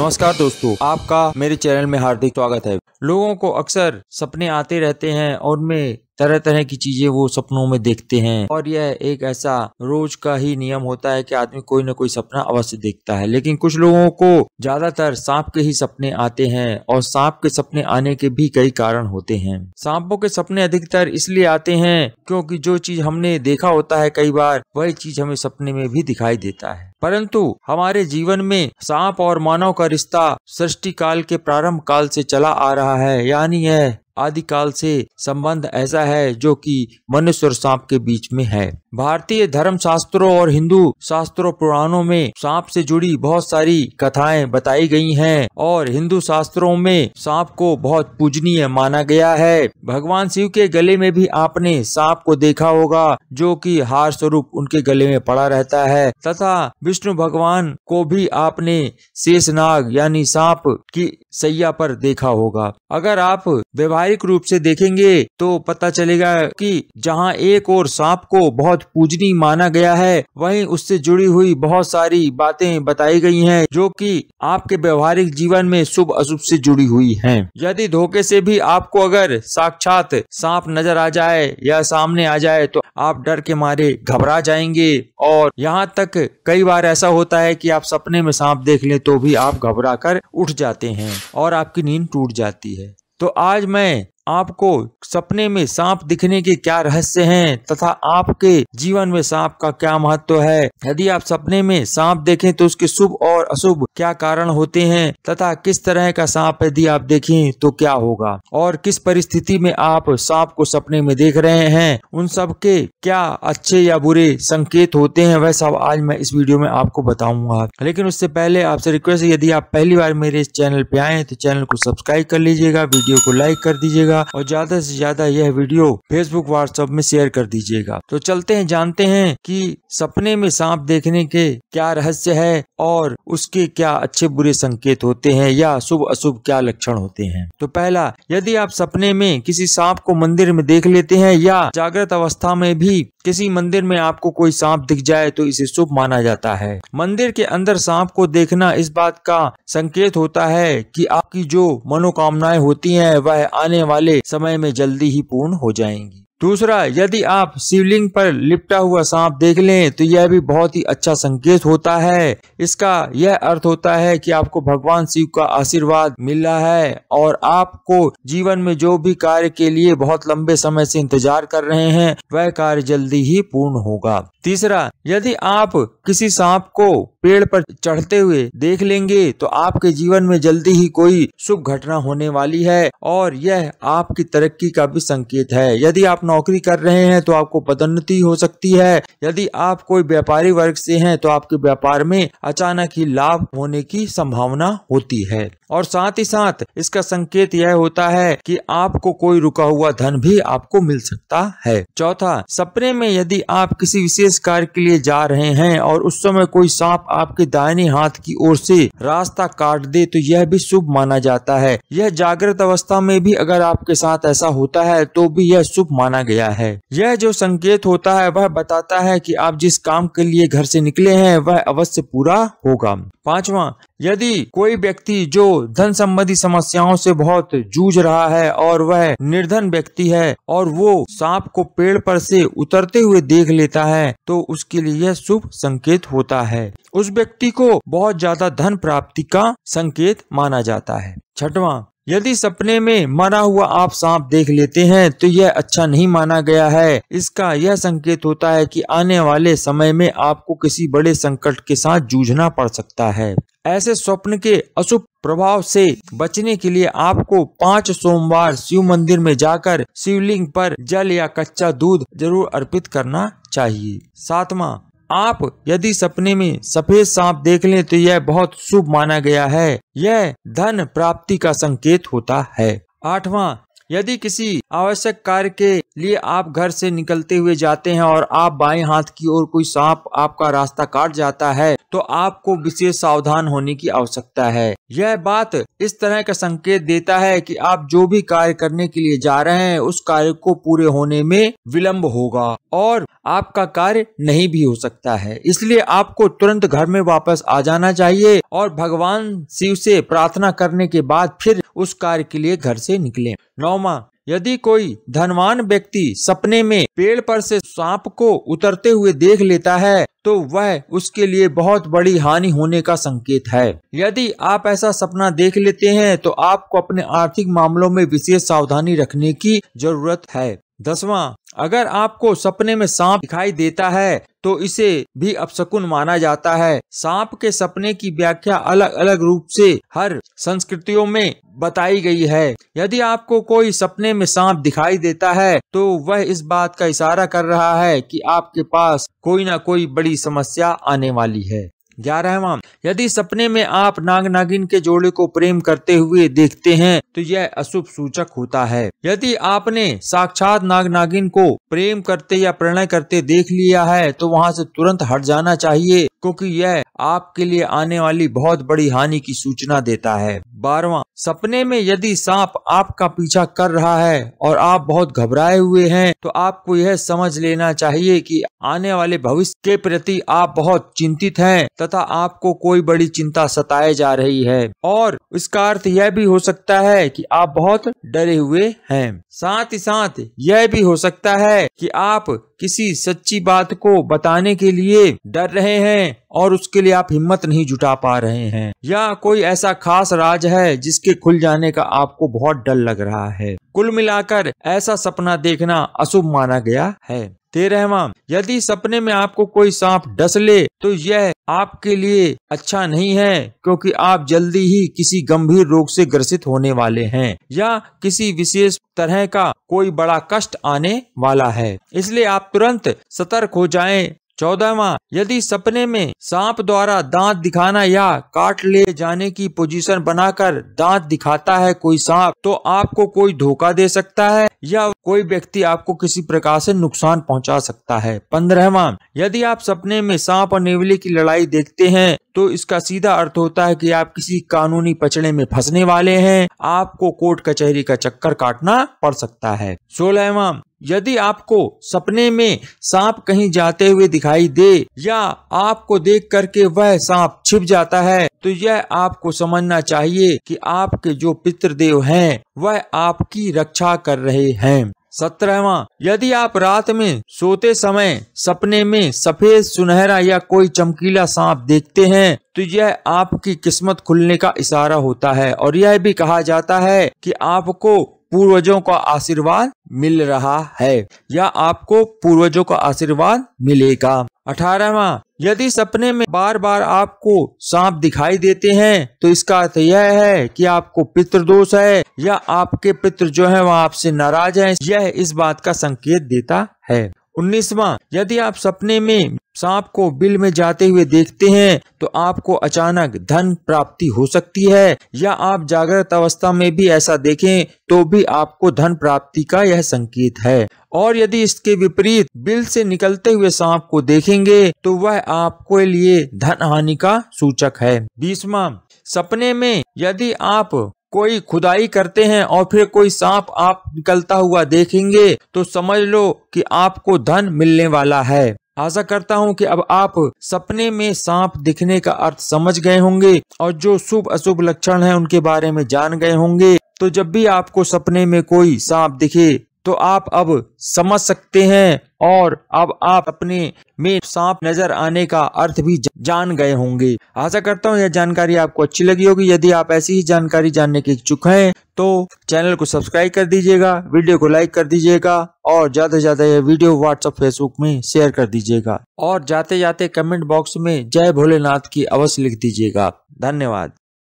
नमस्कार दोस्तों आपका मेरे चैनल में हार्दिक स्वागत है लोगों को अक्सर सपने आते रहते हैं और उनमें तरह तरह की चीजें वो सपनों में देखते हैं और यह एक ऐसा रोज का ही नियम होता है कि आदमी कोई ना कोई सपना अवश्य देखता है लेकिन कुछ लोगों को ज्यादातर सांप के ही सपने आते हैं और सांप के सपने आने के भी कई कारण होते हैं सांपों के सपने अधिकतर इसलिए आते हैं क्योंकि जो चीज हमने देखा होता है कई बार वही चीज हमें सपने में भी दिखाई देता है परंतु हमारे जीवन में सांप और मानव का रिश्ता सृष्टि काल के प्रारंभ काल से चला आ रहा है यानी यह आदिकाल से संबंध ऐसा है जो कि मनुष्य और सांप के बीच में है भारतीय धर्म शास्त्रों और हिंदू शास्त्रों पुराणों में सांप से जुड़ी बहुत सारी कथाएं बताई गई हैं और हिंदू शास्त्रों में सांप को बहुत पूजनीय माना गया है भगवान शिव के गले में भी आपने सांप को देखा होगा जो कि हार स्वरूप उनके गले में पड़ा रहता है तथा विष्णु भगवान को भी आपने शेषनाग यानी सांप की सैया पर देखा होगा अगर आप व्यवहार व्यावहारिक रूप से देखेंगे तो पता चलेगा कि जहां एक और सांप को बहुत पूजनी माना गया है वहीं उससे जुड़ी हुई बहुत सारी बातें बताई गई हैं जो कि आपके व्यवहारिक जीवन में शुभ अशुभ से जुड़ी हुई हैं यदि धोखे से भी आपको अगर साक्षात सांप नजर आ जाए या सामने आ जाए तो आप डर के मारे घबरा जाएंगे और यहाँ तक कई बार ऐसा होता है कि आप सपने में सांप देख ले तो भी आप घबरा कर उठ जाते हैं और आपकी नींद टूट जाती है तो आज मैं आपको सपने में सांप दिखने के क्या रहस्य हैं तथा आपके जीवन में सांप का क्या महत्व है यदि आप सपने में सांप देखें तो उसके शुभ और अशुभ क्या कारण होते हैं तथा किस तरह का सांप यदि आप देखें तो क्या होगा और किस परिस्थिति में आप सांप को सपने में देख रहे हैं उन सब के क्या अच्छे या बुरे संकेत होते हैं वह सब आज मैं इस वीडियो में आपको बताऊंगा लेकिन उससे पहले आपसे रिक्वेस्ट यदि आप पहली बार मेरे चैनल पे आए तो चैनल को सब्सक्राइब कर लीजिएगा वीडियो को लाइक कर दीजिएगा दीजिएगा और ज्यादा से ज्यादा यह वीडियो फेसबुक व्हाट्सएप में शेयर कर दीजिएगा तो चलते हैं जानते हैं कि सपने में सांप देखने के क्या रहस्य है और उसके क्या अच्छे बुरे संकेत होते हैं या शुभ अशुभ क्या लक्षण होते हैं तो पहला यदि आप सपने में किसी सांप को मंदिर में देख लेते हैं या जागृत अवस्था में भी किसी मंदिर में आपको कोई सांप दिख जाए तो इसे शुभ माना जाता है मंदिर के अंदर सांप को देखना इस बात का संकेत होता है कि आपकी जो मनोकामनाएं होती हैं वह आने वाले समय में जल्दी ही पूर्ण हो जाएंगी दूसरा यदि आप शिवलिंग पर लिपटा हुआ सांप देख लें तो यह भी बहुत ही अच्छा संकेत होता है इसका यह अर्थ होता है कि आपको भगवान शिव का आशीर्वाद मिल रहा है और आपको जीवन में जो भी कार्य के लिए बहुत लंबे समय से इंतजार कर रहे हैं वह कार्य जल्दी ही पूर्ण होगा तीसरा यदि आप किसी सांप को पेड़ पर चढ़ते हुए देख लेंगे तो आपके जीवन में जल्दी ही कोई शुभ घटना होने वाली है और यह आपकी तरक्की का भी संकेत है यदि आप नौकरी कर रहे हैं तो आपको पदोन्नति हो सकती है यदि आप कोई व्यापारी वर्ग से हैं तो आपके व्यापार में अचानक ही लाभ होने की संभावना होती है और साथ ही साथ इसका संकेत यह होता है कि आपको कोई रुका हुआ धन भी आपको मिल सकता है चौथा सपने में यदि आप किसी विशेष कार्य के लिए जा रहे हैं और उस समय कोई सांप आपके दाहिने हाथ की ओर से रास्ता काट दे तो यह भी शुभ माना जाता है यह जागृत अवस्था में भी अगर आपके साथ ऐसा होता है तो भी यह शुभ माना माना गया है यह जो संकेत होता है वह बताता है कि आप जिस काम के लिए घर से निकले हैं वह अवश्य पूरा होगा पांचवा यदि कोई व्यक्ति जो धन संबंधी समस्याओं से बहुत जूझ रहा है और वह निर्धन व्यक्ति है और वो सांप को पेड़ पर से उतरते हुए देख लेता है तो उसके लिए यह शुभ संकेत होता है उस व्यक्ति को बहुत ज्यादा धन प्राप्ति का संकेत माना जाता है छठवां यदि सपने में मरा हुआ आप सांप देख लेते हैं तो यह अच्छा नहीं माना गया है इसका यह संकेत होता है कि आने वाले समय में आपको किसी बड़े संकट के साथ जूझना पड़ सकता है ऐसे स्वप्न के अशुभ प्रभाव से बचने के लिए आपको पांच सोमवार शिव मंदिर में जाकर शिवलिंग पर जल या कच्चा दूध जरूर अर्पित करना चाहिए सातवां आप यदि सपने में सफेद सांप देख लें तो यह बहुत शुभ माना गया है यह धन प्राप्ति का संकेत होता है आठवां यदि किसी आवश्यक कार्य के लिए आप घर से निकलते हुए जाते हैं और आप बाएं हाथ की ओर कोई सांप आपका रास्ता काट जाता है तो आपको विशेष सावधान होने की आवश्यकता है यह बात इस तरह का संकेत देता है कि आप जो भी कार्य करने के लिए जा रहे हैं उस कार्य को पूरे होने में विलम्ब होगा और आपका कार्य नहीं भी हो सकता है इसलिए आपको तुरंत घर में वापस आ जाना चाहिए और भगवान शिव से प्रार्थना करने के बाद फिर उस कार्य के लिए घर से निकले नौवा यदि कोई धनवान व्यक्ति सपने में पेड़ पर से सांप को उतरते हुए देख लेता है तो वह उसके लिए बहुत बड़ी हानि होने का संकेत है यदि आप ऐसा सपना देख लेते हैं तो आपको अपने आर्थिक मामलों में विशेष सावधानी रखने की जरूरत है दसवां अगर आपको सपने में सांप दिखाई देता है तो इसे भी अपशकुन माना जाता है सांप के सपने की व्याख्या अलग अलग रूप से हर संस्कृतियों में बताई गई है यदि आपको कोई सपने में सांप दिखाई देता है तो वह इस बात का इशारा कर रहा है कि आपके पास कोई ना कोई बड़ी समस्या आने वाली है ग्यारहवा यदि सपने में आप नाग नागिन के जोड़े को प्रेम करते हुए देखते हैं तो यह अशुभ सूचक होता है यदि आपने साक्षात नाग नागिन को प्रेम करते या प्रणय करते देख लिया है तो वहाँ से तुरंत हट जाना चाहिए क्योंकि यह आपके लिए आने वाली बहुत बड़ी हानि की सूचना देता है बारवा सपने में यदि सांप आपका पीछा कर रहा है और आप बहुत घबराए हुए हैं तो आपको यह समझ लेना चाहिए कि आने वाले भविष्य के प्रति आप बहुत चिंतित हैं तथा आपको कोई बड़ी चिंता सताए जा रही है और इसका अर्थ यह भी हो सकता है कि आप बहुत डरे हुए हैं साथ ही साथ यह भी हो सकता है कि आप किसी सच्ची बात को बताने के लिए डर रहे हैं और उसके लिए लिए आप हिम्मत नहीं जुटा पा रहे हैं या कोई ऐसा खास राज है जिसके खुल जाने का आपको बहुत डर लग रहा है कुल मिलाकर ऐसा सपना देखना अशुभ माना गया है तेरहवा यदि सपने में आपको कोई सांप डस ले तो यह आपके लिए अच्छा नहीं है क्योंकि आप जल्दी ही किसी गंभीर रोग से ग्रसित होने वाले हैं या किसी विशेष तरह का कोई बड़ा कष्ट आने वाला है इसलिए आप तुरंत सतर्क हो जाएं चौदहवा यदि सपने में सांप द्वारा दांत दिखाना या काट ले जाने की पोजीशन बनाकर दांत दिखाता है कोई सांप तो आपको कोई धोखा दे सकता है या कोई व्यक्ति आपको किसी प्रकार से नुकसान पहुंचा सकता है पंद्रहवा यदि आप सपने में सांप और नेवली की लड़ाई देखते हैं तो इसका सीधा अर्थ होता है कि आप किसी कानूनी पचड़े में फंसने वाले हैं आपको कोर्ट कचहरी का चक्कर काटना पड़ सकता है सोलहवा यदि आपको सपने में सांप कहीं जाते हुए दिखाई दे या आपको देख करके वह सांप छिप जाता है तो यह आपको समझना चाहिए कि आपके जो पितृदेव हैं वह आपकी रक्षा कर रहे हैं सत्रहवा यदि आप रात में सोते समय सपने में सफेद सुनहरा या कोई चमकीला सांप देखते हैं तो यह आपकी किस्मत खुलने का इशारा होता है और यह भी कहा जाता है कि आपको पूर्वजों का आशीर्वाद मिल रहा है या आपको पूर्वजों का आशीर्वाद मिलेगा अठारहवा यदि सपने में बार बार आपको सांप दिखाई देते हैं तो इसका अर्थ यह है कि आपको पितृ दोष है या आपके पितृ जो है वह आपसे नाराज हैं यह इस बात का संकेत देता है उन्नीसवा यदि आप सपने में सांप को बिल में जाते हुए देखते हैं तो आपको अचानक धन प्राप्ति हो सकती है या आप जागृत अवस्था में भी ऐसा देखें तो भी आपको धन प्राप्ति का यह संकेत है और यदि इसके विपरीत बिल से निकलते हुए सांप को देखेंगे तो वह आपके लिए धन हानि का सूचक है बीसवा सपने में यदि आप कोई खुदाई करते हैं और फिर कोई सांप आप निकलता हुआ देखेंगे तो समझ लो कि आपको धन मिलने वाला है आशा करता हूं कि अब आप सपने में सांप दिखने का अर्थ समझ गए होंगे और जो शुभ अशुभ लक्षण हैं उनके बारे में जान गए होंगे तो जब भी आपको सपने में कोई सांप दिखे तो आप अब समझ सकते हैं और अब आप अपने में सांप नजर आने का अर्थ भी जान गए होंगे आशा करता हूँ यह जानकारी आपको अच्छी लगी होगी यदि आप ऐसी ही जानकारी जानने के इच्छुक हैं तो चैनल को सब्सक्राइब कर दीजिएगा वीडियो को लाइक कर दीजिएगा और ज्यादा से ज्यादा यह वीडियो व्हाट्सएप फेसबुक में शेयर कर दीजिएगा और जाते जाते कमेंट बॉक्स में जय भोलेनाथ की अवश्य लिख दीजिएगा धन्यवाद